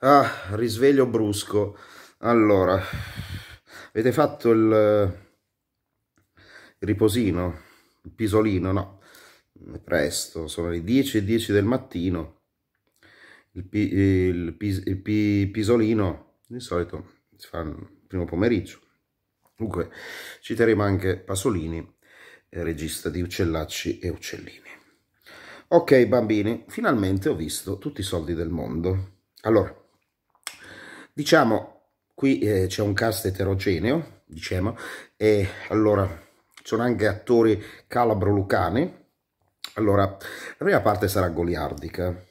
Ah, risveglio brusco. Allora, avete fatto il, riposino, il pisolino, no? presto, sono le 10 e 10 del mattino. Il, pi, il, pis, il pisolino di solito si fa il primo pomeriggio. Comunque, citeremo anche Pasolini, eh, regista di Uccellacci e Uccellini. Ok bambini, finalmente ho visto tutti i soldi del mondo. Allora, Diciamo, qui eh, c'è un cast eterogeneo, diciamo, e allora sono anche attori calabro-lucani. Allora, la prima parte sarà goliardica,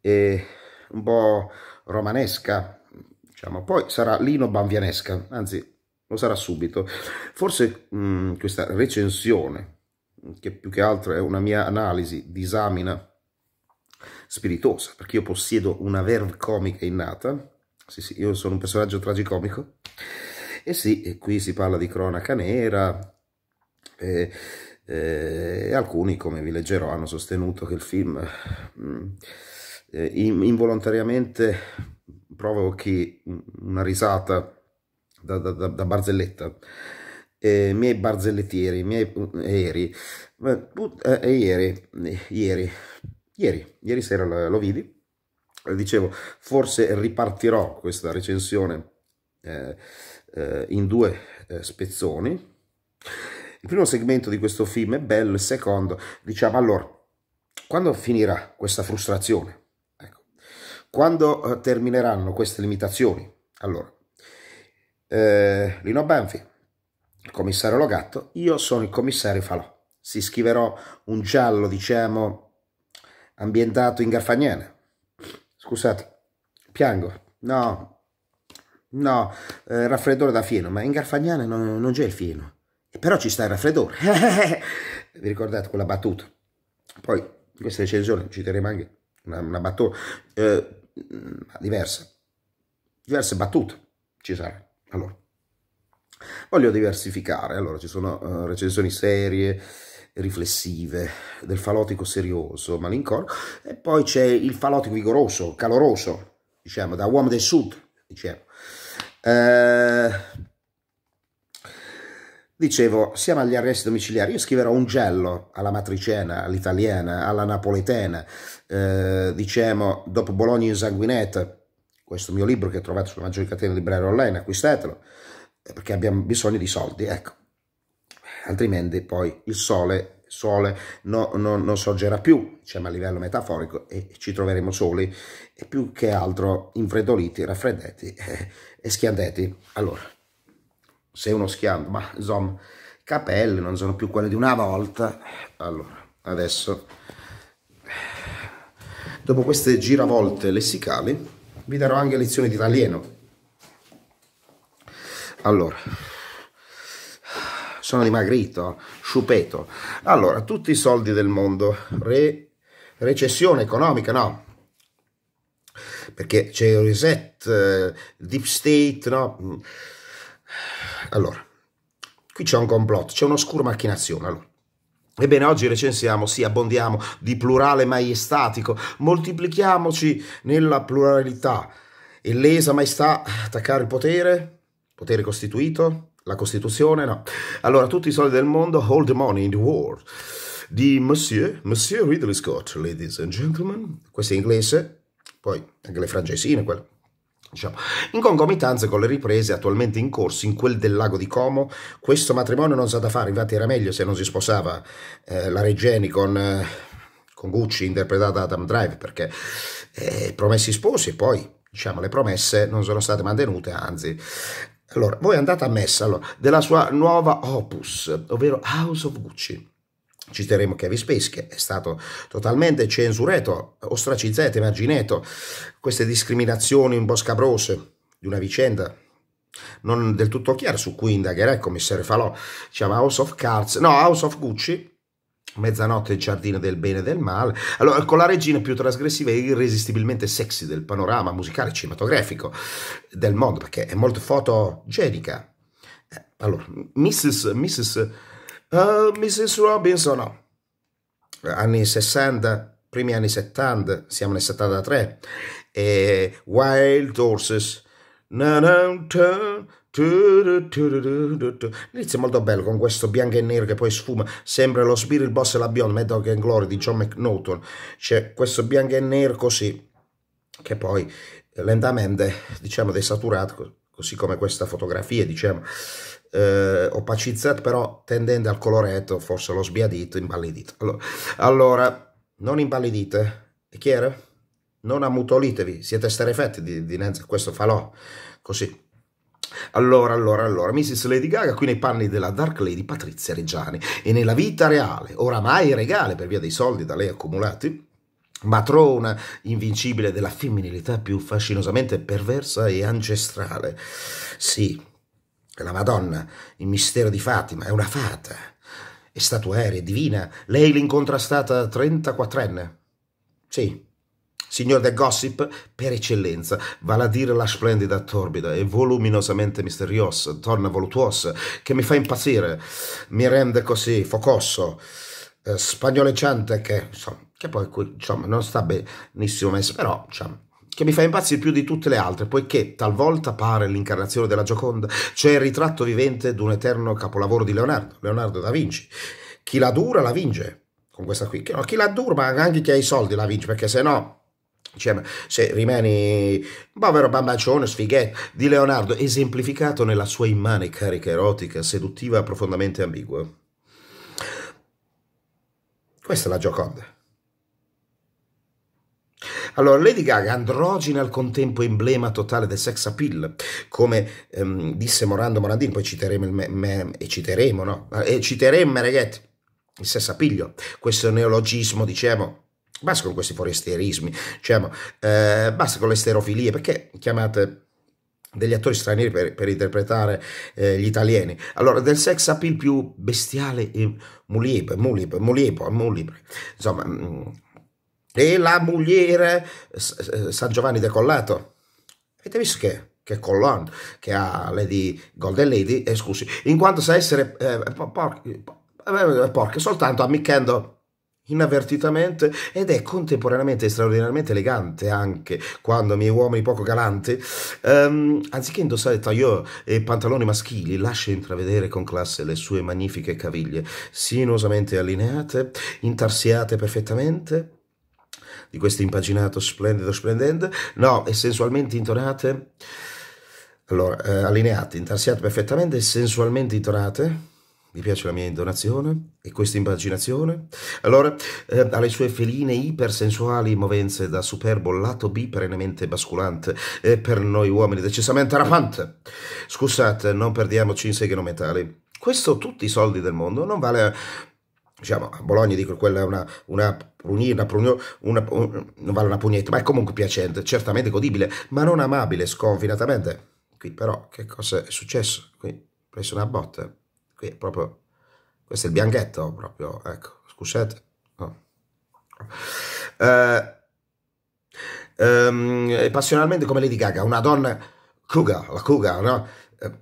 e un po' romanesca, diciamo, poi sarà lino banvianesca, anzi lo sarà subito. Forse mh, mm, questa recensione, che più che altro è una mia analisi, disamina spiritosa, perché io possiedo una verve comica innata, sì, sì, io sono un personaggio tragicomico, e sì, e qui si parla di cronaca nera, e, e alcuni, come vi leggerò, hanno sostenuto che il film mm, eh, involontariamente provochi una risata da, da, da barzelletta. Eh, miei barzellettieri, miei eh, eri, eh, eh, ieri, ieri, ieri, ieri sera lo vidi, dicevo, forse ripartirò questa recensione eh, eh, in due eh, spezzoni. Il primo segmento di questo film è bello, il secondo, diciamo, allora, quando finirà questa frustrazione? Ecco, quando eh, termineranno queste limitazioni? Allora, eh, Lino Banfi, il commissario Logatto, io sono il commissario Falò. Si scriverò un giallo, diciamo, ambientato in Garfagnana. Scusate, piango. No, no, eh, raffreddore da fieno, ma in Garfagnana non, non c'è il fieno. E però ci sta il raffreddore. Vi ricordate quella battuta? Poi, in questa recensione citeremo anche una, una battuta eh, diversa. Diverse battute ci sarà. Allora, voglio diversificare. Allora, ci sono eh, recensioni serie, riflessive, del falotico serioso, malinconico, e poi c'è il falotico vigoroso, caloroso, diciamo, da uomo del sud, diciamo. Eh, dicevo, siamo agli arresti domiciliari, io scriverò un gello alla matricena, all'italiana, alla napoletana, eh, diciamo, dopo Bologna insanguinata, questo mio libro che trovate sulla maggiore catena di libraria online, acquistatelo, eh, perché abbiamo bisogno di soldi, ecco altrimenti poi il sole sole no, no, non sorgerà più, diciamo a livello metaforico, e ci troveremo soli e più che altro infreddoliti, raffreddati e, e schiandati. Allora, se uno schianto, ma insomma, i capelli non sono più quelli di una volta. Allora, adesso, dopo queste giravolte lessicali, vi darò anche lezioni di italiano. Allora, sono dimagrito, sciupeto. Allora, tutti i soldi del mondo, Re, recessione economica, no, perché c'è il reset, eh, deep state, no? Mm. Allora, qui c'è un complotto, c'è un'oscura macchinazione. Allora. Ebbene, oggi recensiamo, sì, abbondiamo di plurale maiestatico, moltiplichiamoci nella pluralità. Illesa maestà, attaccare il potere, potere costituito, la Costituzione, no. Allora, tutti i soldi del mondo, all the money in the world, di Monsieur, Monsieur Ridley Scott, ladies and gentlemen, questo è inglese, poi anche le francesine, quello. Diciamo. In concomitanza con le riprese attualmente in corso in quel del lago di Como, questo matrimonio non sa da fare, infatti era meglio se non si sposava eh, la Regeni con, eh, con, Gucci interpretata da Adam Drive, perché eh, promessi sposi e poi diciamo, le promesse non sono state mantenute, anzi allora, voi andate a messa allora, della sua nuova opus, ovvero House of Gucci. Citeremo Kevin Space che è stato totalmente censurato, ostracizzato, emarginato. Queste discriminazioni un po' scabrose di una vicenda non del tutto chiara su cui indagherà il commissario Falò. Diciamo House of Cards, no, House of Gucci, Mezzanotte il giardino del bene e del male. Allora, con la regina più trasgressiva e irresistibilmente sexy del panorama musicale cinematografico del mondo, perché è molto fotogenica. Eh, allora, Mrs. Mrs. Uh, Mrs. Robinson, no. Anni 60, primi anni 70, siamo nel 73. E Wild Horses. Na, na, ta, Inizio molto bello con questo bianco e nero che poi sfuma, sembra lo Spirit Boss e la Beyond Metal and Glory di John McNaughton. C'è questo bianco e nero così, che poi eh, lentamente, diciamo, desaturato, così come questa fotografia, diciamo, eh, opacizzato, però tendente al coloretto, forse l'ho sbiadito, impallidito. Allora, allora non impallidite, è chiaro? Non ammutolitevi, siete sterefetti dinanzi a questo falò, così allora, allora, allora, Mrs. Lady Gaga qui nei panni della Dark Lady Patrizia Reggiani e nella vita reale, oramai regale per via dei soldi da lei accumulati, matrona invincibile della femminilità più fascinosamente perversa e ancestrale. Sì, la Madonna, il mistero di Fatima, è una fata, è statuaria, è divina, lei l'incontrastata 34enne. Sì, signor del gossip per eccellenza, vale a dire la splendida, torbida e voluminosamente misteriosa donna voluttuosa che mi fa impazzire, mi rende così focosso, eh, spagnoleggiante che, che poi insomma, non sta benissimo messo, però insomma, che mi fa impazzire più di tutte le altre, poiché talvolta pare l'incarnazione della Gioconda, cioè il ritratto vivente di un eterno capolavoro di Leonardo, Leonardo da Vinci. Chi la dura la vince, con questa qui. Chi la dura, ma anche chi ha i soldi la vince, perché se no cioè, se rimani povero bambacione, sfighetto di Leonardo, esemplificato nella sua immane carica erotica, seduttiva, profondamente ambigua. Questa è la Gioconda. Allora, Lady Gaga, androgina al contempo emblema totale del sex appeal, come ehm, disse Morando Morandini, poi citeremo il me, me, e citeremo, no? E citeremo, ragazzi, il sex appeal, questo neologismo, diciamo, Basta con questi forestierismi, diciamo, eh, basta con le sterofilie, perché chiamate degli attori stranieri per, per interpretare eh, gli italiani. Allora, del sex appeal più bestiale Mulip, Mulip, Mulip, muliebe, Insomma, mh, mm, e la mogliere eh, eh, San Giovanni Decollato. Avete visto che che Colon, che ha Lady Golden Lady, eh, scusi, in quanto sa essere eh, porche, porche eh, soltanto ammiccando inavvertitamente ed è contemporaneamente straordinariamente elegante anche quando miei uomini poco galanti um, anziché indossare tagliò e pantaloni maschili lascia intravedere con classe le sue magnifiche caviglie sinuosamente allineate intarsiate perfettamente di questo impaginato splendido splendente no e sensualmente intonate allora eh, allineate intarsiate perfettamente e sensualmente intonate mi piace la mia intonazione e questa immaginazione? Allora, eh, alle sue feline ipersensuali movenze da superbo lato B perennemente basculante e per noi uomini decisamente rampante. Scusate, non perdiamoci in segno mentali. Questo tutti i soldi del mondo non vale a diciamo a Bologna dico quella è una, una prunina, prunina una, una, non vale una pugnetta ma è comunque piacente certamente godibile ma non amabile sconfinatamente qui però che cosa è successo qui preso una botta qui è proprio, questo è il bianchetto proprio, ecco, scusate. No. Eh, ehm, passionalmente come Lady Gaga, una donna cougar, la cougar, no? Eh,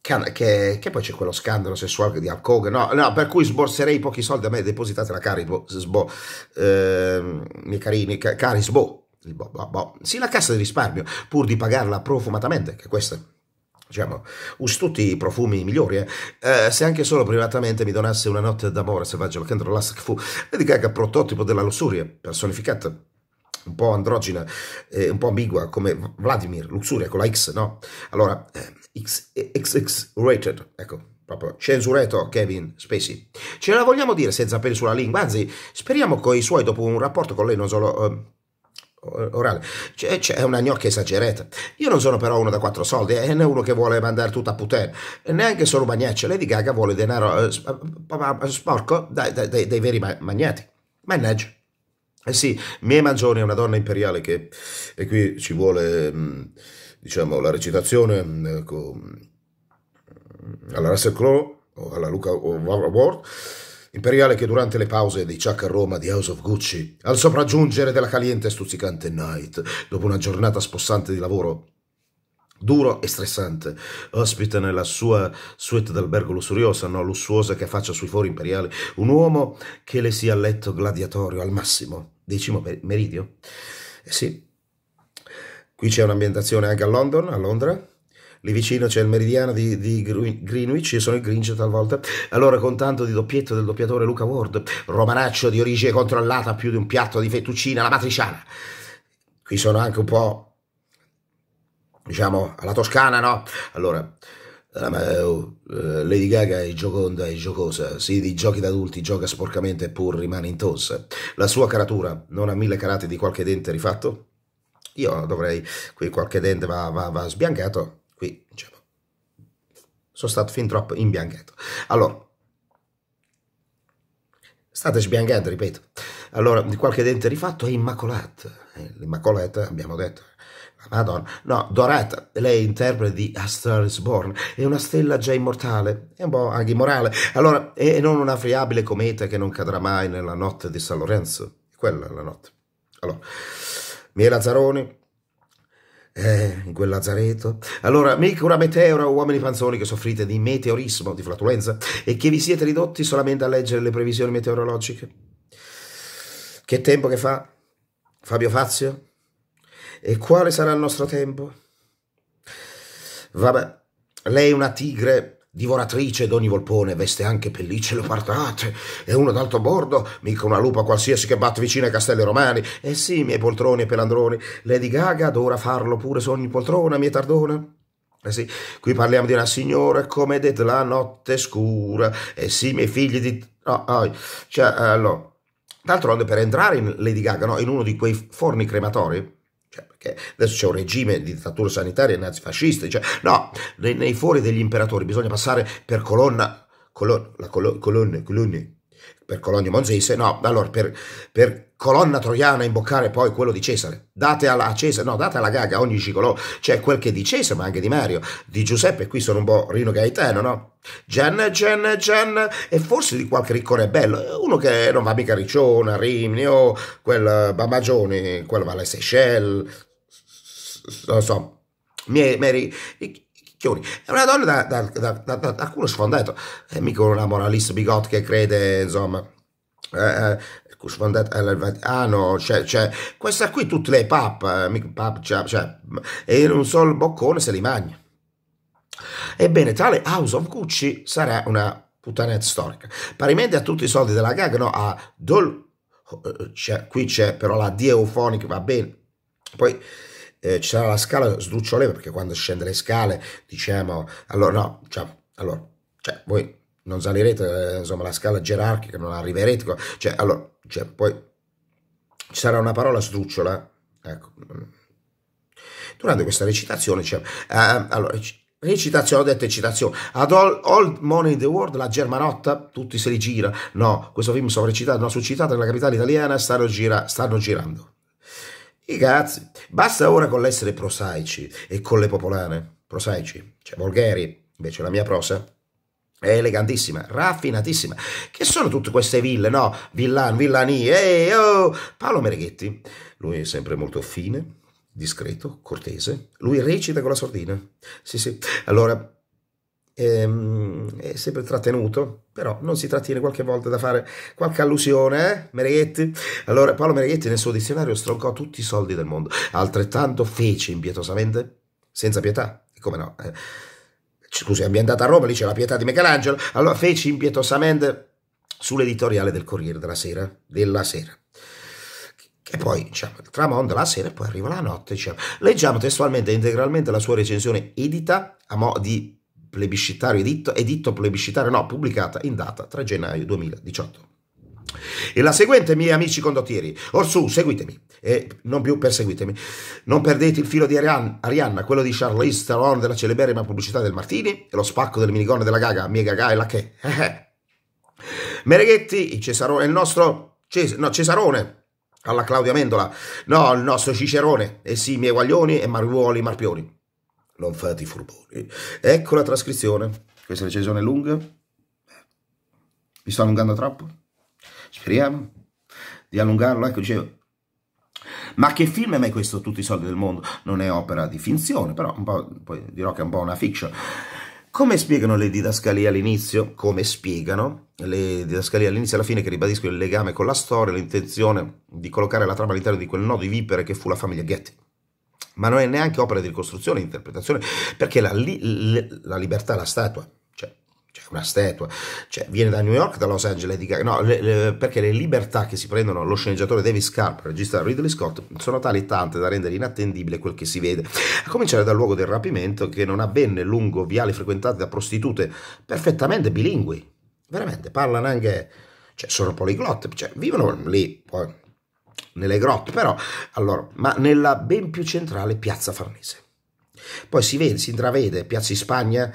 che, che, che, poi c'è quello scandalo sessuale di Hulk no, no, per cui sborserei pochi soldi a me depositate la Caribo, sbo, eh, miei carini, Carisbo, bo, bo, bo. sì la cassa di risparmio, pur di pagarla profumatamente, che questo diciamo, uso tutti i profumi migliori, eh? Eh, se anche solo privatamente mi donasse una notte d'amore selvaggia, perché andrò là che fu vedi che Lady il prototipo della lussuria, personificata, un po' androgina, eh, un po' ambigua, come Vladimir, luxuria con la X, no? Allora, eh, X, XX eh, rated, ecco, proprio censurato Kevin Spacey. Ce la vogliamo dire senza peli sulla lingua, anzi, speriamo che i suoi, dopo un rapporto con lei, non solo ehm, orale. C'è, c'è, una gnocca esagerata. Io non sono però uno da quattro soldi, eh, né uno che vuole mandare tutto a puttane, neanche solo magnaccio. Lady Gaga vuole denaro eh, eh, sporco dai, dai, dai, dai veri ma- magnati. Mannaggia. Eh sì, Mie Mangioni è una donna imperiale che, e qui ci vuole, mm, diciamo, la recitazione mm, ecco, mm, alla Russell Crowe o alla Luca Ward imperiale che durante le pause dei Chuck a Roma di House of Gucci, al sopraggiungere della caliente e stuzzicante night, dopo una giornata spossante di lavoro, duro e stressante. Ospita nella sua suite d'albergo lussuriosa, no, lussuosa che affaccia sui fori imperiali, un uomo che le sia letto gladiatorio al massimo, decimo meridio. Eh sì, qui c'è un'ambientazione anche a London, a Londra, lì vicino c'è il meridiano di, di Greenwich, io sono il Grinch talvolta, allora con tanto di doppietto del doppiatore Luca Ward, romanaccio di origine controllata più di un piatto di fettuccina, la matriciana, qui sono anche un po', diciamo, alla toscana, no? Allora... Eh, oh, eh, Lady Gaga è gioconda e giocosa, si sì, di giochi d'adulti gioca sporcamente pur rimane in tosse. La sua caratura non ha mille carati di qualche dente rifatto? Io dovrei, qui qualche dente va, va, va sbiancato, qui diciamo, sono stato fin troppo imbiancato. Allora, state sbiancando, ripeto. Allora, di qualche dente rifatto è immacolata. Eh, L'immacolata, abbiamo detto, Madonna, no, Dorata, lei interpreta di A Star is Born, è una stella già immortale, è un po' anche immorale, allora, e non una friabile cometa che non cadrà mai nella notte di San Lorenzo, quella è la notte. Allora, Miela Zaroni, eh, in quel lazaretto. Allora, mica una meteora uomini panzoni che soffrite di meteorismo, di flatulenza, e che vi siete ridotti solamente a leggere le previsioni meteorologiche. Che tempo che fa, Fabio Fazio? E quale sarà il nostro tempo? Vabbè, lei è una tigre divoratrice d'ogni volpone, veste anche pellicce leopardate, e uno d'alto bordo, mica una lupa qualsiasi che batte vicino ai castelli romani. Eh sì, miei poltroni e pelandroni, Lady Gaga adora farlo pure su ogni poltrona, mia tardona. Eh sì, qui parliamo di una signora come detto la notte scura. Eh sì, miei figli di... Oh, oh. Cioè, eh, allora... D'altronde per entrare in Lady Gaga, no, in uno di quei forni crematori, perché adesso c'è un regime di dittature sanitarie nazifasciste, cioè, no, nei, nei fori degli imperatori bisogna passare per colonna, colonna, la colonna, colonne, colonne, per Colonio Monzese, no, allora per, per, colonna troiana imboccare poi quello di Cesare, date alla, Cesare, no, date alla gaga ogni gigolò, c'è cioè quel che è di Cesare, ma anche di Mario, di Giuseppe, qui sono un po' Rino Gaetano, no? Gen, Gen, Gen, e forse di qualche riccone bello, uno che non va mica Riccione, Rimini, o quel Bambagione, quello va alle Seychelles, non so, Mary, Mary Chioni è una donna da, da, da, da culo sfondato, è mica una moralista bigot che crede, insomma, eh, eh, eh ah no, cioè, cioè, questa qui tutte le pap, eh, pap cioè, cioè, e un sol boccone se li mangia. Ebbene, tale House of Gucci sarà una puttanezza storica. Parimenti a tutti i soldi della gag, no, a Dol... Cioè, qui c'è però la D eufonica, va bene. Poi eh, ci sarà la scala sdrucciolevole perché quando scende le scale diciamo allora no, cioè, allora, cioè voi non salirete eh, insomma la scala gerarchica, non arriverete, cioè allora, cioè, poi ci sarà una parola sdrucciola, ecco. Durante questa recitazione, cioè, eh, allora, Recitazione, ho detto recitazione. Ad all, Old Money in the World, la Germanotta, tutti se li gira. No, questo film sono recitato, no, suscitato nella capitale italiana, stanno, gira, stanno girando. I cazzi. Basta ora con l'essere prosaici e con le popolane. Prosaici, cioè volgari, invece la mia prosa è elegantissima, raffinatissima. Che sono tutte queste ville, no? Villan, villani, ehi, oh! Paolo Mereghetti, lui è sempre molto fine, discreto, cortese. Lui recita con la sordina. Sì, sì. Allora, ehm, è sempre trattenuto, però non si trattiene qualche volta da fare qualche allusione, eh? Mereghetti? Allora, Paolo Mereghetti nel suo dizionario stroncò tutti i soldi del mondo, altrettanto fece impietosamente, senza pietà, come no? Eh, scusi, ambientata a Roma, lì c'è la pietà di Michelangelo, allora fece impietosamente sull'editoriale del Corriere della Sera, della Sera. E poi diciamo, il tramonto la sera e poi arriva la notte. Diciamo. Leggiamo testualmente e integralmente la sua recensione edita a mo' di plebiscitario editto, editto plebiscitario no, pubblicata in data 3 gennaio 2018. E la seguente, miei amici condottieri, orsù, seguitemi, e non più perseguitemi. Non perdete il filo di Arianna, quello di Charlize Theron della celeberrima pubblicità del Martini, e lo spacco del minigone della Gaga, mia Gaga e la che. Eh, eh. Mereghetti, Cesarone, il nostro Ces- no, Cesarone, alla Claudia Mendola, no, il nostro Cicerone, e sì, miei guaglioni e marruoli marpioni. Non fate i furboni. Ecco la trascrizione. Questa recensione è lunga. Mi sto allungando troppo? Speriamo di allungarlo. Ecco, dicevo. Ma che film è mai questo? Tutti i soldi del mondo. Non è opera di finzione, però un po', poi dirò che è un po' una fiction. Come spiegano le didascalie all'inizio? Come spiegano le didascalie all'inizio e alla fine che ribadiscono il legame con la storia, l'intenzione di collocare la trama all'interno di quel nodo di vipere che fu la famiglia Getty? ma non è neanche opera di ricostruzione, di interpretazione, perché la, li, la libertà, la statua, cioè, cioè una statua, cioè, viene da New York, da Los Angeles, di, no, le, le, perché le libertà che si prendono lo sceneggiatore David Scarp, regista Ridley Scott, sono tali tante da rendere inattendibile quel che si vede, a cominciare dal luogo del rapimento che non avvenne lungo viali frequentati da prostitute perfettamente bilingui, veramente, parlano anche... Cioè, sono poliglotte, cioè, vivono lì, poi nelle grotte, però, allora, ma nella ben più centrale piazza Farnese. Poi si vede, si intravede piazza di Spagna,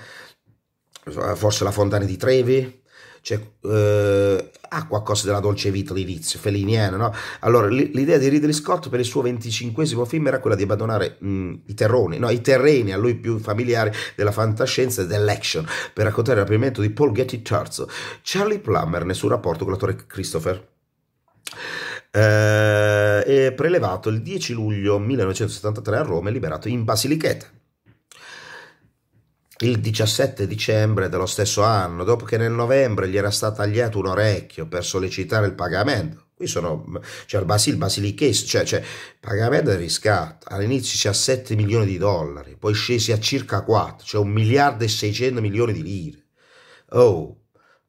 eh, forse la Fontana di Trevi, cioè, eh, ha ah, qualcosa della dolce vita di Vizio, feliniana, no? Allora, l'idea di Ridley Scott per il suo venticinquesimo film era quella di abbandonare mh, i, terroni, no, i terreni a lui più familiari della fantascienza e dell'action, per raccontare il rapimento di Paul Getty III, Charlie Plummer nel suo rapporto con l'attore Christopher eh, e prelevato il 10 luglio 1973 a Roma e liberato in Basilicata. Il 17 dicembre dello stesso anno, dopo che nel novembre gli era stato tagliato un orecchio per sollecitare il pagamento, qui sono, cioè il, Basil, il basilichese, cioè, cioè pagamento di riscatto, all'inizio c'è 7 milioni di dollari, poi scesi a circa 4, cioè 1 miliardo e 600 milioni di lire. Oh,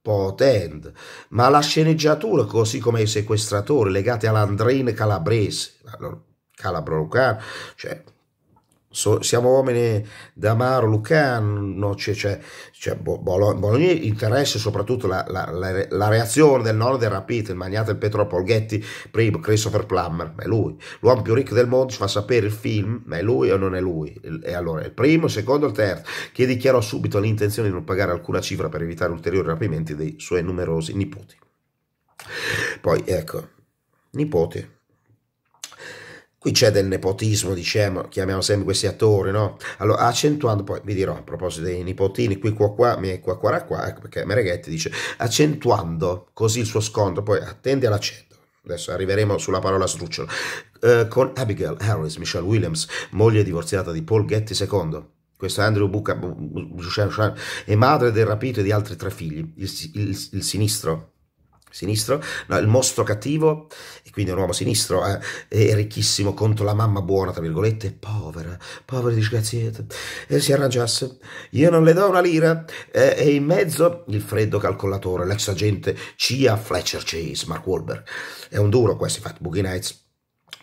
potent, ma la sceneggiatura, così come i sequestratori legati all'andrine calabrese, calabro-lucano, cioè So, siamo uomini d'Amaro Lucano, cioè, cioè, cioè Bologna, interessa soprattutto la, la, la, la, reazione del nord del rapito, il magnate del petrolio Polghetti, primo Christopher Plummer, ma è lui, l'uomo più ricco del mondo ci fa sapere il film, ma è lui o non è lui, e allora il primo, il secondo e il terzo, che dichiarò subito l'intenzione di non pagare alcuna cifra per evitare ulteriori rapimenti dei suoi numerosi nipoti. Poi ecco, nipoti Qui c'è del nepotismo, diciamo, chiamiamo sempre questi attori, no? Allora, accentuando, poi vi dirò a proposito dei nipotini, qui qua qua, mi qua qua qua, perché Mereghetti dice, accentuando così il suo scontro, poi attende all'accento adesso arriveremo sulla parola strucciolo, eh, con Abigail Harris, Michelle Williams, moglie divorziata di Paul Getty II. Questo è Andrew Bucca è madre del rapito e di altri tre figli. Il, il, il sinistro, sinistro, no, il mostro cattivo, e quindi un uomo sinistro, eh, è ricchissimo contro la mamma buona, tra virgolette, povera, povera disgraziata, e si arrangiasse, io non le do una lira, eh, e in mezzo il freddo calcolatore, l'ex agente CIA Fletcher Chase, Mark Wahlberg, è un duro questo, infatti, Boogie Nights,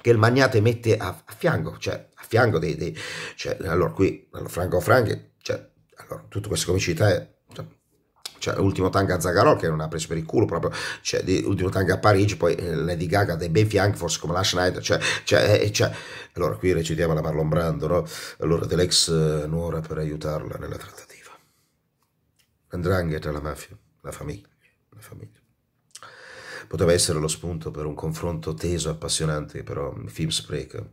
che il magnate mette a, a fianco, cioè a fianco dei, dei cioè, allora qui, allora, Franco Franchi, cioè, allora, tutta questa comicità è cioè ultimo tango a Zagarol che non ha preso per il culo proprio, cioè, di, tango a Parigi, poi eh, Lady Gaga dei bei fianchi, forse come la Schneider, cioè, cioè, eh, eh, cioè. allora qui recitiamo la Marlon Brando, no? allora dell'ex eh, nuora per aiutarla nella trattativa. Andrangheta, la mafia, la famiglia, la famiglia. Poteva essere lo spunto per un confronto teso, appassionante però il film spreca,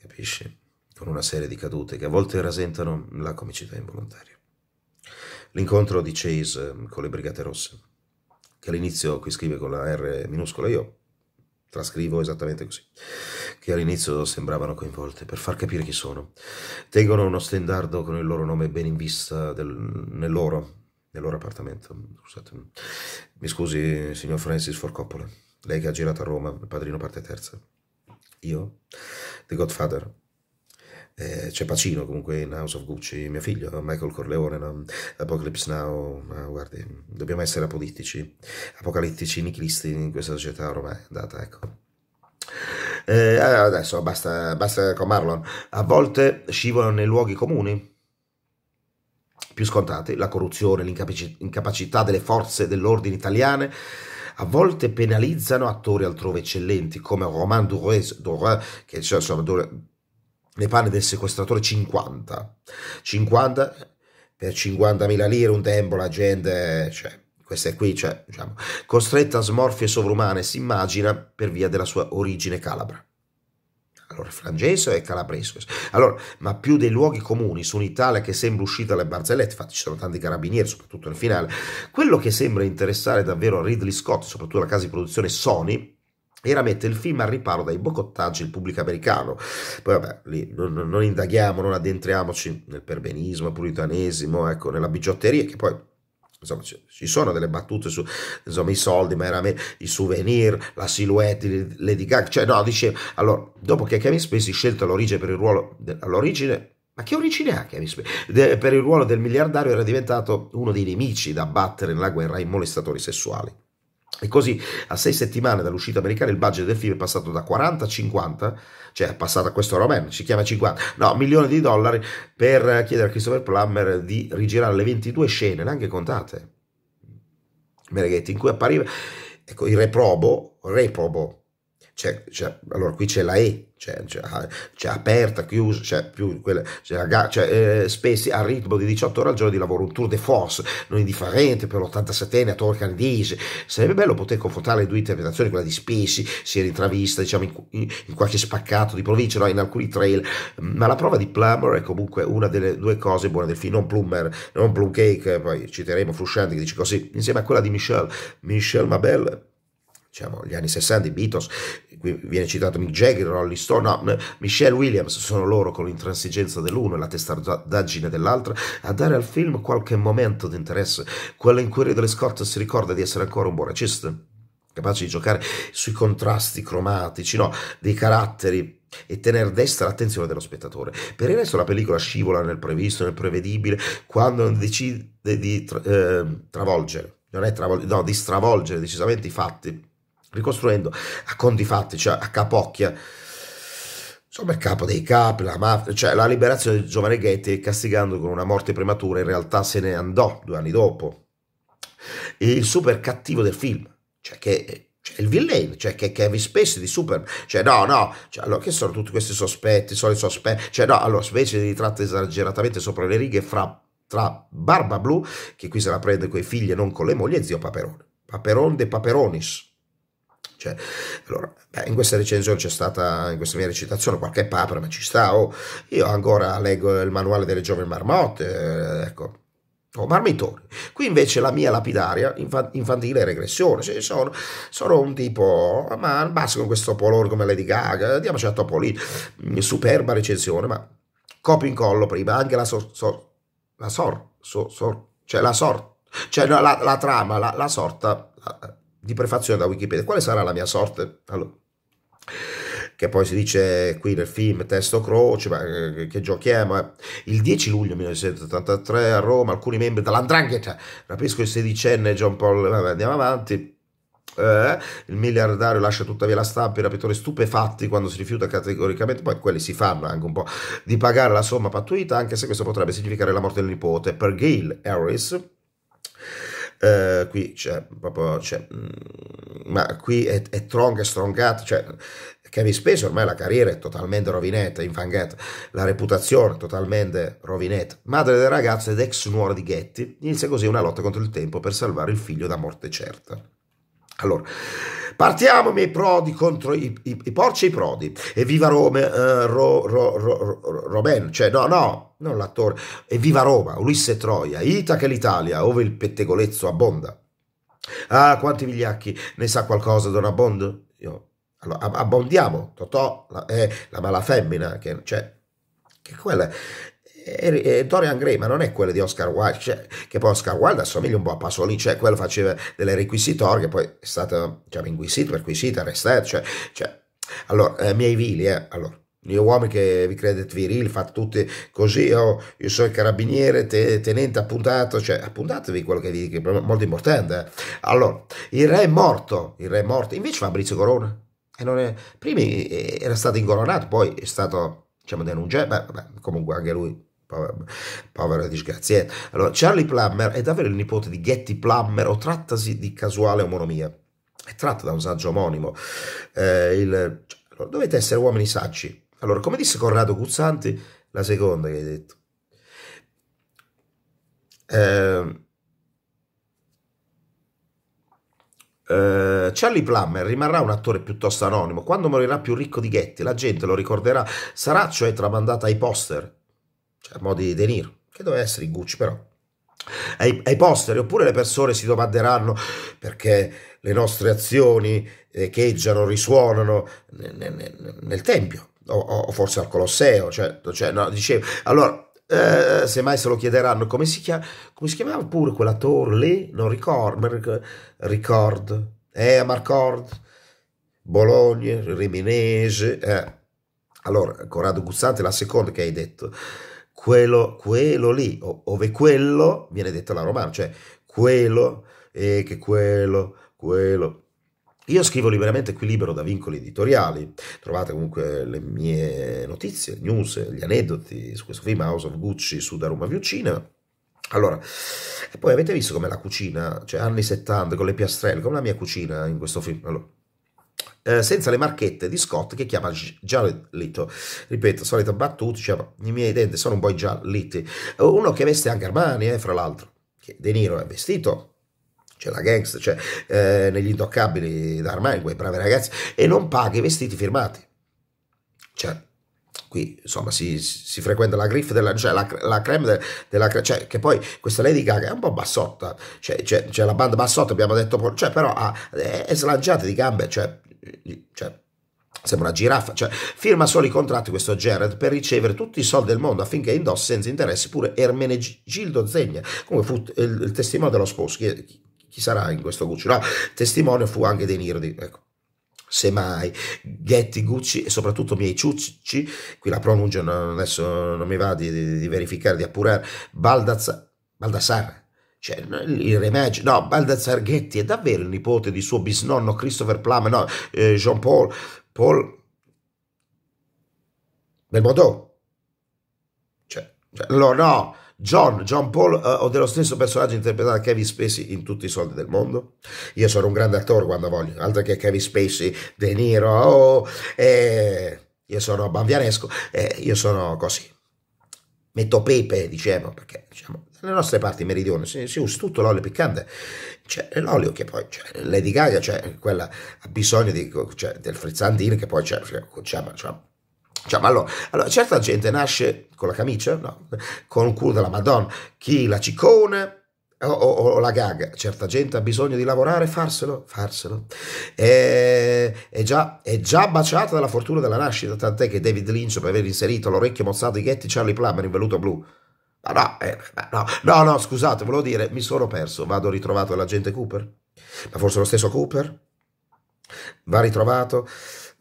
capisci? Con una serie di cadute che a volte rasentano la comicità involontaria l'incontro di Chase ehm, con le Brigate Rosse, che all'inizio qui scrive con la R minuscola io, trascrivo esattamente così, che all'inizio sembravano coinvolte per far capire chi sono. Tengono uno stendardo con il loro nome ben in vista del, nel, loro, nel loro appartamento. Scusatemi. Mi scusi, signor Francis Forcoppole, lei che ha girato a Roma, il padrino parte terza. Io? The Godfather, eh, c'è Pacino comunque in House of Gucci, mio figlio, Michael Corleone, no? Apocalypse Now, no, guardi, dobbiamo essere apolitici, apocalittici, nichilisti in questa società ormai è andata, ecco. Eh, adesso basta, basta con Marlon. A volte scivolano nei luoghi comuni, più scontati, la corruzione, l'incapacità delle forze dell'ordine italiane, a volte penalizzano attori altrove eccellenti come Romain Duroy, Duroy che cioè, insomma, ne parli del sequestratore 50. 50 per 50.000 lire un tempo la gente, cioè, questa è qui, cioè, diciamo, costretta a smorfie sovrumane, si immagina per via della sua origine calabra. Allora, frangese e calabresco. Allora, ma più dei luoghi comuni su un'Italia che sembra uscita dalle barzellette, infatti ci sono tanti carabinieri, soprattutto nel finale, quello che sembra interessare davvero a Ridley Scott, soprattutto la casa di produzione Sony, era mettere il film al riparo dai bocottaggi del pubblico americano. Poi vabbè, lì non, non indaghiamo, non addentriamoci nel perbenismo, nel puritanesimo, ecco, nella bigiotteria, che poi insomma ci, sono delle battute su insomma, i soldi ma era me, i souvenir la silhouette Lady Gaga cioè no dice allora dopo che Kevin Spacey scelto l'origine per il ruolo de, all'origine ma che origine ha Kevin Spacey de, per il ruolo del miliardario era diventato uno dei nemici da battere nella guerra ai molestatori sessuali e così a sei settimane dall'uscita americana il budget del film è passato da 40 a 50, cioè è passato a questo Roman, si chiama 50, no, milioni di dollari per chiedere a Christopher Plummer di rigirare le 22 scene, neanche contate, Mereghetti, in cui appariva, ecco, il reprobo, reprobo, cioè, cioè allora qui c'è la E cioè, cioè, ah, cioè, aperta, chiusa, cioè, più quella, cioè, cioè eh, spessi al ritmo di 18 ore al giorno di lavoro, un tour de force non indifferente per l'87enne a Tor Candice. Sarebbe bello poter confrontare le due interpretazioni, quella di Spessi si era intravista diciamo, in, in, qualche spaccato di provincia, no? in alcuni trail, ma la prova di Plummer è comunque una delle due cose buone del film, non Plummer, non Plum Cake, eh, poi citeremo Frusciante che dice così, insieme a quella di Michel, Michel Mabel diciamo, gli anni 60, i Beatles, qui viene citato Mick Jagger, Rolling Stone, no, Michelle Williams, sono loro con l'intransigenza dell'uno e la testardaggine dell'altra, a dare al film qualche momento di interesse, quella in cui Ridley Scott si ricorda di essere ancora un buon regista, capace di giocare sui contrasti cromatici, no, dei caratteri e tenere destra l'attenzione dello spettatore. Per il resto la pellicola scivola nel previsto, nel prevedibile, quando decide di tra eh, travolgere, non è travolgere, no, di stravolgere decisamente i fatti ricostruendo a conti fatti, cioè a capocchia. Insomma, il capo dei capi, la mafia, cioè la liberazione del giovane Ghetti castigando con una morte prematura, in realtà se ne andò due anni dopo. Il super cattivo del film, cioè che cioè il villain, cioè che Kevin Spacey di Superman, cioè no, no, cioè, allora, che sono tutti questi sospetti, sono i sospetti, cioè no, allora Spacey li tratta esageratamente sopra le righe fra, tra Barba Blu, che qui se la prende coi figli e non con le mogli, e zio Paperone, Paperone de Paperonis, cioè, allora, beh, in questa recensione c'è stata, in questa mia recitazione, qualche papera, ma ci sta. Oh, io ancora leggo il manuale delle giovani marmotte, eh, ecco. O oh, marmitori. Qui invece la mia lapidaria, infantile regressione. Cioè, sono, sono, un tipo, ma basta con questo polore come Lady Gaga, andiamoci a Topolino. Superba recensione, ma copio in collo prima, anche la sor... sor la sor... sor, sor cioè la sort, cioè no, la, la, trama, la, la sorta... La, di prefazione da Wikipedia. Quale sarà la mia sorte? Allora, che poi si dice qui nel film Testo Croce, ma che, eh, che giochi è? Ma il 10 luglio 1983 a Roma alcuni membri dell'Andrangheta cioè, rapiscono il sedicenne John Paul, vabbè, andiamo avanti. Eh, il miliardario lascia tuttavia la stampa i rapitori stupefatti quando si rifiuta categoricamente, poi quelli si fanno anche un po' di pagare la somma pattuita, anche se questo potrebbe significare la morte del nipote. Per Gail Harris, eh, qui c'è proprio, c'è, mm, ma qui è, è tronca e stroncato, cioè Kevin Spacey ormai la carriera è totalmente rovinata, infangata, la reputazione è totalmente rovinetta Madre del ragazzo ed ex nuora di Getty, inizia così una lotta contro il tempo per salvare il figlio da morte certa. Allora, Partiamo miei prodi contro i, i, i porci e i prodi. Evviva Rome, eh, ro, ro, ro, Roben, cioè no, no, non l'attore. Evviva Roma, Ulisse Troia, Itaca e l'Italia, ove il pettegolezzo abbonda. Ah, quanti vigliacchi, ne sa qualcosa Don Abbondo? Io. Allora, abbondiamo, Totò, la, eh, la mala femmina, che, cioè, che quella e, eh, eh, Dorian Gray, ma non è quello di Oscar Wilde, cioè, che poi Oscar Wilde assomiglia un po' a Pasolini, cioè quello faceva delle requisitorie, poi è stato diciamo, inquisito, perquisito, arrestato, cioè, cioè. allora, eh, miei vili, eh, allora. Io uomini che vi credete virili, fate tutti così, io, io sono il carabiniere, te, tenente appuntato, cioè appuntatevi quello che vi dico, è molto importante. Eh. Allora, il re è morto, il re è morto, invece Fabrizio Corona, è, prima eh, era stato incoronato, poi è stato, diciamo, denunciato, beh, beh, comunque anche lui povera disgraziata. Allora, Charlie Plummer è davvero il nipote di Getty Plummer o trattasi di casuale omonomia? È tratto da un saggio omonimo. Eh, il, allora, cioè, dovete essere uomini saggi. Allora, come disse Corrado Guzzanti, la seconda che hai detto. Ehm, eh, Uh, Charlie Plummer rimarrà un attore piuttosto anonimo. Quando morirà più ricco di Getty, la gente lo ricorderà, sarà cioè tramandata ai poster cioè a modo di denaro, che doveva essere in Gucci però, ai, ai, posteri, oppure le persone si domanderanno perché le nostre azioni echeggiano, eh, risuonano nel, nel, nel Tempio, o, o, forse al Colosseo, certo, cioè, no, dicevo, allora... Eh, semmai se lo chiederanno come si, chiama, come si chiamava pure quell'attore lì non ricordo ricordo, ricord eh Marcord Bologna Riminese eh. allora Corrado Guzzante, la seconda che hai detto quello, quello lì, ove quello viene detto la romana, cioè quello e che quello, quello. Io scrivo liberamente qui libero da vincoli editoriali, trovate comunque le mie notizie, news, gli aneddoti su questo film House of Gucci su Da Roma View Cinema. Allora, e poi avete visto come la cucina, cioè anni 70 con le piastrelle, come la mia cucina in questo film. Allora, eh, senza le marchette di Scott che chiama Jared Lito. Ripeto, solita battuta, cioè, i miei denti sono un po' già liti. Eh, uno che veste anche Armani, eh, fra l'altro, che De Niro è vestito c'è la gangster, cioè eh, negli intoccabili da Armani, quei bravi ragazzi, e non paga i vestiti firmati. Cioè, qui insomma si, si frequenta la griffe della, cioè, la, la creme de, della creme, cioè, che poi questa Lady Gaga è un po' bassotta, cioè, cioè, cioè la banda bassotta abbiamo detto, cioè, però ha, è, è slanciata di gambe, cioè cioè, sembra una giraffa, cioè, firma solo i contratti questo Gerard per ricevere tutti i soldi del mondo affinché indossi senza interessi pure Ermenegildo Zegna, come fu il, il testimone dello sposo, chi, chi, sarà in questo Gucci? No, testimone fu anche dei Nirdi, di, ecco. Semmai, Ghetti, Gucci e soprattutto miei ciucci, qui la pronuncia adesso non mi va di, di, di verificare, di appurare, Baldassarre, cioè, il rematch, no, Baldassar Ghetti è davvero il nipote di suo bisnonno Christopher Plum, no, eh, Jean Paul, Paul Belmondo. Cioè, cioè, no, no, John, John Paul eh, o dello stesso personaggio interpretato da Kevin Spacey in tutti i soldi del mondo. Io sono un grande attore quando voglio, altro che Kevin Spacey, De Niro, oh, eh, io sono Bambianesco, eh, io sono così metto pepe, diciamo, perché diciamo, nelle nostre parti meridione si, si, usa tutto l'olio piccante, c'è l'olio che poi, cioè, Lady Gaga, cioè, quella ha bisogno di, cioè, del frizzantino che poi c'è, cioè, diciamo, diciamo, diciamo, allora, allora, certa gente nasce con la camicia, no? con il culo della Madonna, chi la ciccone, o, o, o, la gaga, certa gente ha bisogno di lavorare, farselo, farselo. È, è, già, è, già, baciata dalla fortuna della nascita, tant'è che David Lynch, per aver inserito l'orecchio mozzato di Getty Charlie Plummer in velluto blu, ma no, eh, no, no, no, scusate, volevo dire, mi sono perso, vado ritrovato l'agente Cooper, ma forse lo stesso Cooper va ritrovato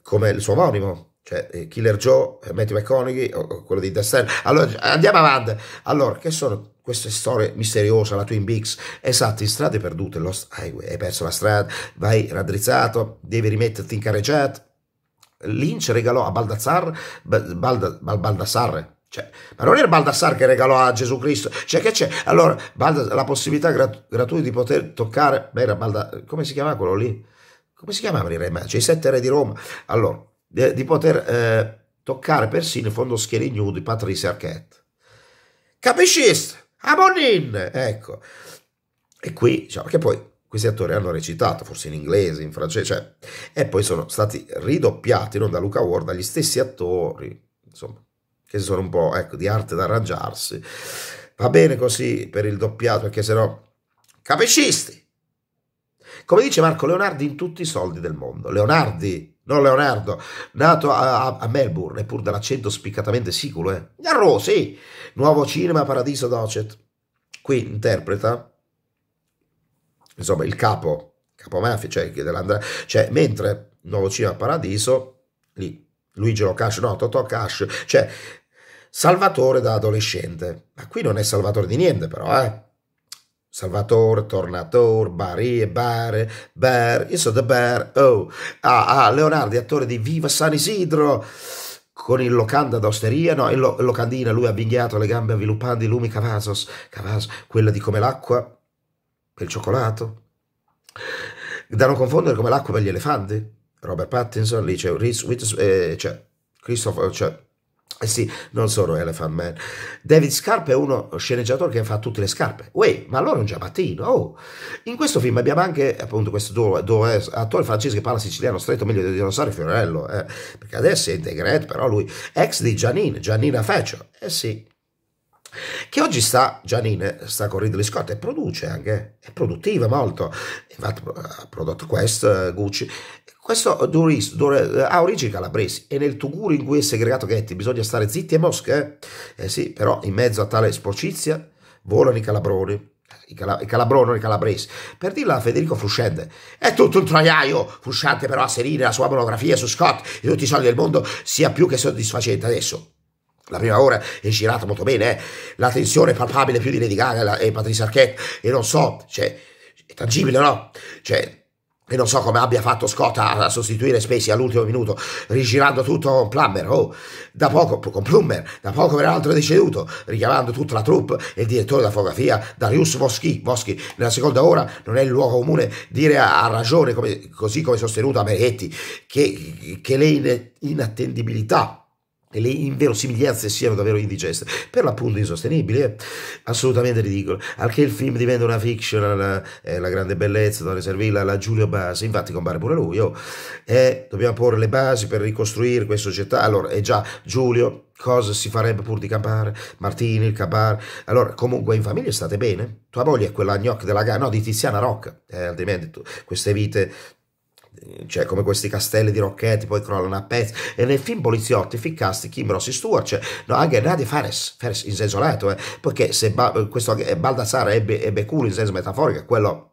come il suo omonimo, cioè eh, Killer Joe, eh, Matthew McConaughey, o, o quello di Destiny. Allora, andiamo avanti. Allora, che sono queste storie misteriose, la Twin Peaks, esatto, in strade perdute, Lost Highway, hai perso la strada, vai raddrizzato, devi rimetterti in carreggiata. Lynch regalò a Baldassar, Balda, Baldassarre, cioè, ma non era Baldassar che regalò a Gesù Cristo, cioè che c'è? Allora, Balda, la possibilità grat- gratuita di poter toccare, beh, era Balda, come si chiamava quello lì? Come si chiamavano i re magici? I sette re di Roma. Allora, di, di poter eh, toccare persino in fondo schieri nudi Patrice Arquette. Capisciste? Amonin! Ecco. E qui, diciamo, che poi questi attori hanno recitato, forse in inglese, in francese, cioè, e poi sono stati ridoppiati non da Luca Ward, dagli stessi attori, insomma, che sono un po', ecco, di arte da arrangiarsi. Va bene così per il doppiato, perché sennò... Capiscisti! Come dice Marco Leonardi, in tutti i soldi del mondo. Leonardi, No, Leonardo, nato a, a Melbourne, pur dall'accento spiccatamente siculo, eh. Garro, sì, nuovo cinema Paradiso Docet. Qui interpreta, insomma, il capo, capo mafia, cioè, cioè mentre Nuovo Cinema Paradiso, lì, Luigi Locascio, no, Totò Cash, cioè, Salvatore da adolescente. Ma qui non è Salvatore di niente, però, eh. Salvatore, Tornatore, Barie, Bare, Ber, io sono The Bear, oh, ah, ah, Leonardi, attore di Viva San Isidro, con il locanda d'osteria, no, il, lo, il locandina, lui ha vinghiato le gambe avviluppando i lumi Cavasos, Cavasos, quella di come l'acqua per il cioccolato, da non confondere come l'acqua per gli elefanti, Robert Pattinson, lì c'è Reese Witherspoon, eh, c'è Christopher, c'è eh sì, non solo Elephant Man. David Scarpe è uno sceneggiatore che fa tutte le scarpe. Uè, ma allora è un giabattino. Oh. In questo film abbiamo anche appunto questo duo, duo eh, attore francese che parla siciliano stretto meglio di dinosaurio Fiorello, eh, perché adesso è integrato, però lui ex di Giannina, Giannina Feccio. Eh sì, che oggi sta, Janine sta con Ridley Scott e produce anche, è produttiva molto, infatti ha prodotto questo, eh, Gucci, questo Doris, Doris, eh, ha origini calabresi e nel Tuguru in cui è segregato Ghetti bisogna stare zitti e mosche, eh? eh? sì, però in mezzo a tale sporcizia volano i calabroni, i, cala, i calabroni, i calabresi, per dirla a Federico Frusciante, è tutto un troiaio, Frusciante però a serire la sua monografia su Scott e tutti i soldi del mondo sia più che soddisfacente adesso, la prima ora è girata molto bene, eh. la tensione è palpabile più di Lady Gaga e Patricia Arquette, e non so, cioè, è tangibile, no? Cioè, e non so come abbia fatto Scott a sostituire Spacey all'ultimo minuto, rigirando tutto con Plummer, oh, da poco, con Plummer, da poco peraltro deceduto, richiamando tutta la troupe e il direttore della fotografia, Darius Voschi. Moschi, nella seconda ora non è il luogo comune dire a, a ragione, come, così come sostenuto a Meretti, che, che le inattendibilità e le inverosimiglianze siano davvero indigeste, per l'appunto insostenibili, eh. assolutamente assolutamente al che il film diventa una fiction, la, eh, la grande bellezza, Don Servilla, la Giulio Basi, infatti compare pure lui, oh. eh, dobbiamo porre le basi per ricostruire questa società, allora è eh, già Giulio, cosa si farebbe pur di campare, Martini, il Capar allora comunque in famiglia state bene, tua moglie è quella gnocca della gara, no di Tiziana Rocca, eh, altrimenti tu, queste vite cioè come questi castelli di rocchetti poi crollano a pezzi e nel film poliziotti ficcasti Kim Rossi Stuart cioè, no, anche Nadia Fares, Fares in senso lato eh, perché se ba, questo eh, Baldassare ebbe, ebbe culo in senso metaforico quello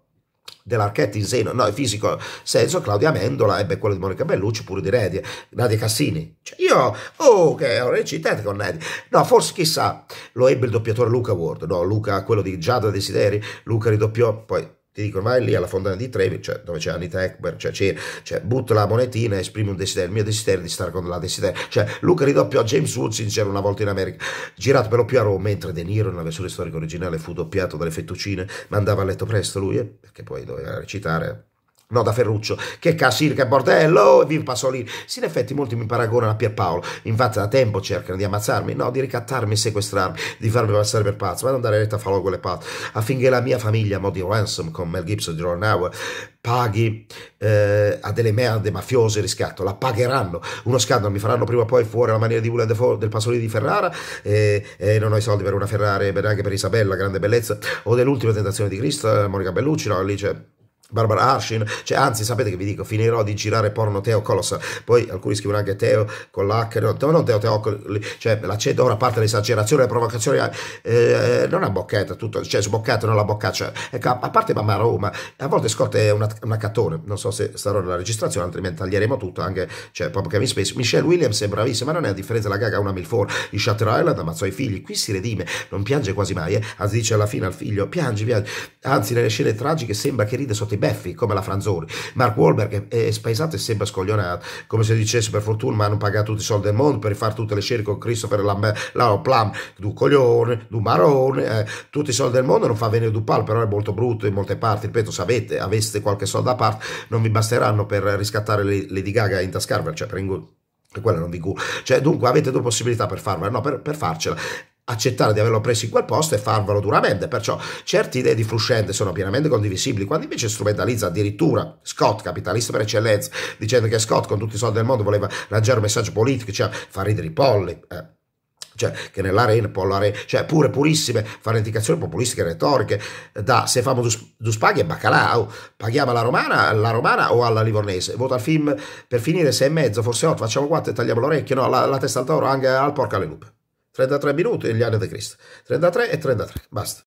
dell'archetto in seno, no, in fisico senso, Claudia Mendola ebbe quello di Monica Bellucci, pure di Nadia, Nadia Cassini. Cioè, io, oh, che ho recitato con Nadia. No, forse chissà, lo ebbe il doppiatore Luca Ward, no, Luca, quello di Giada Desideri, Luca ridoppiò, poi ti dicono vai lì alla fontana di Trevi, cioè, dove c'è Anita Ekberg, cioè, c'è, cioè, butta la monetina, e esprimi un desiderio, il mio desiderio è di stare con la desiderio, cioè Luca ridoppiò a James Woods in c'era una volta in America, girato per lo più a Roma, mentre De Niro nella versione storica originale fu doppiato dalle fettuccine, ma andava a letto presto lui, eh, perché poi doveva recitare, No, da Ferruccio, che casir, che bordello, e viva Pasolini. Sì, in effetti molti mi paragonano a Pierpaolo. Infatti da tempo cercano di ammazzarmi, no, di ricattarmi e sequestrarmi, di farmi passare per pazzo, ma non dare retta a farlo quelle pazze, affinché la mia famiglia, modi ransom con Mel Gibson di Ron Howard, paghi eh, a delle merde mafiose riscatto, la pagheranno, uno scandalo, mi faranno prima o poi fuori la maniera di Willem Dafoe del Pasolini di Ferrara e, e, non ho i soldi per una Ferrari, per, anche per Isabella, grande bellezza, o dell'ultima tentazione di Cristo, eh, Monica Bellucci, no, lì c'è Barbara Arshin, cioè, anzi sapete che vi dico, finirò di girare porno Teo Colossal, poi alcuni scrivono anche Teo con l'H, no, non Teo, Teo, cioè la ora parte l'esagerazione, la provocazione, eh, eh, non a bocchetta, tutto, cioè sboccata, non la boccaccia, ecco, a parte mamma Roma, a volte Scott è una, una catone, non so se starò nella registrazione, altrimenti taglieremo tutto, anche, cioè, proprio che mi Space, Michelle Williams è bravissima, ma non è a differenza della gaga una Milford, in Shutter Island ammazzò i figli, qui si redime, non piange quasi mai, eh, anzi dice alla fine al figlio, piangi, piangi, anzi nelle scene tragiche sembra che ride sotto i effetti beffi come la Franzoni. Mark Wahlberg è, è spaesato e sembra scoglionato, come se dicesse per fortuna ma hanno pagato tutti i soldi del mondo per fare tutte le scene con Christopher Lambert, Laura du coglione, du marone, eh, tutti i soldi del mondo non fa venire du pal, però è molto brutto in molte parti, ripeto, se avete, aveste qualche soldo a parte non vi basteranno per riscattare Lady Gaga e intascarvela, cioè per ingu- quella non vi cura. Cioè, dunque avete due possibilità per farvela, no, per, per farcela accettare di averlo preso in quel posto e farvelo duramente. Perciò certe idee di Fruscente sono pienamente condivisibili, quando invece strumentalizza addirittura Scott, capitalista per eccellenza, dicendo che Scott con tutti i soldi del mondo voleva lanciare un messaggio politico, cioè far ridere i polli. Eh cioè che nell'arena può l'arena, cioè pure purissime fare indicazioni populistiche retoriche eh, da se famo dus, dus e baccalao paghiamo alla romana, alla romana o alla livornese voto al film per finire sei e mezzo forse otto facciamo quattro e tagliamo l'orecchio no la, la testa al toro anche al porca alle lupe 33 minuti e gli anni di Cristo. 33 e 33, basta.